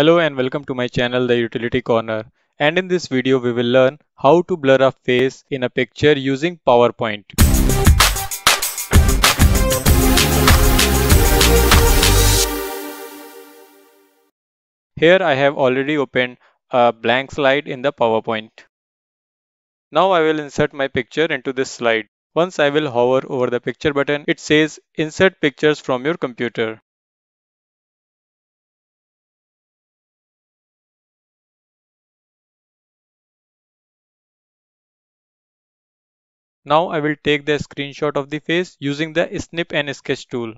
Hello and welcome to my channel The Utility Corner and in this video we will learn how to blur a face in a picture using PowerPoint. Here I have already opened a blank slide in the PowerPoint. Now I will insert my picture into this slide. Once I will hover over the picture button, it says insert pictures from your computer. Now I will take the screenshot of the face using the snip and sketch tool.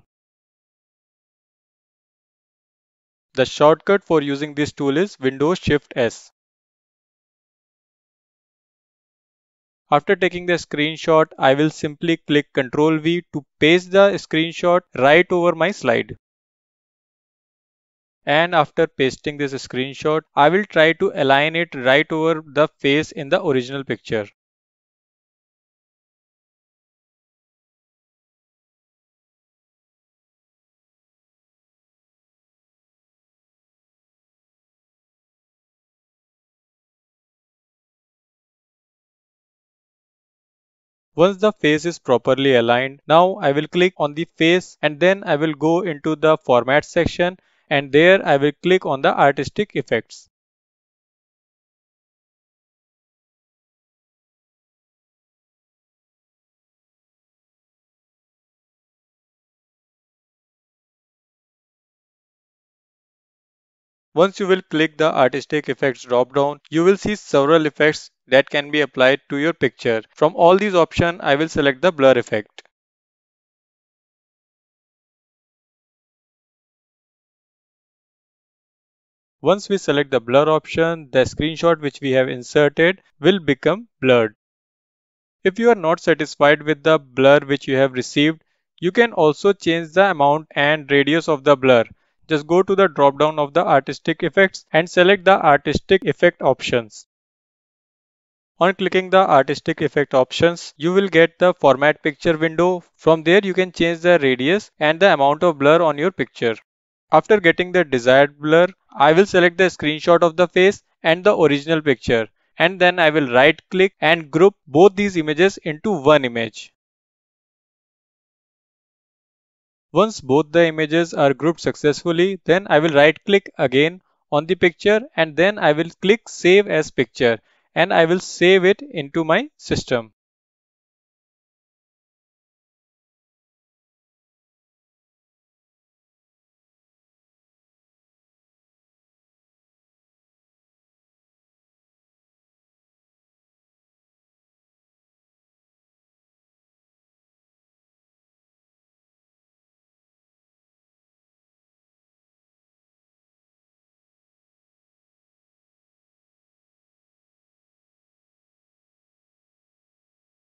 The shortcut for using this tool is Windows Shift S. After taking the screenshot, I will simply click Ctrl V to paste the screenshot right over my slide. And after pasting this screenshot, I will try to align it right over the face in the original picture. Once the face is properly aligned, now I will click on the face and then I will go into the format section and there I will click on the artistic effects. Once you will click the artistic effects drop down, you will see several effects that can be applied to your picture. From all these options, I will select the blur effect. Once we select the blur option, the screenshot which we have inserted will become blurred. If you are not satisfied with the blur which you have received, you can also change the amount and radius of the blur just go to the drop down of the artistic effects and select the artistic effect options. On clicking the artistic effect options, you will get the format picture window. From there you can change the radius and the amount of blur on your picture. After getting the desired blur, I will select the screenshot of the face and the original picture and then I will right click and group both these images into one image. Once both the images are grouped successfully, then I will right click again on the picture and then I will click save as picture and I will save it into my system.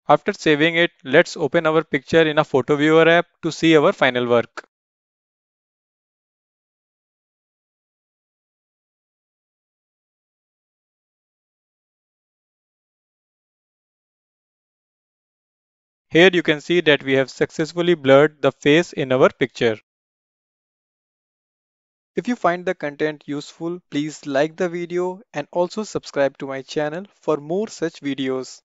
After saving it, let's open our picture in a photo viewer app to see our final work. Here you can see that we have successfully blurred the face in our picture. If you find the content useful, please like the video and also subscribe to my channel for more such videos.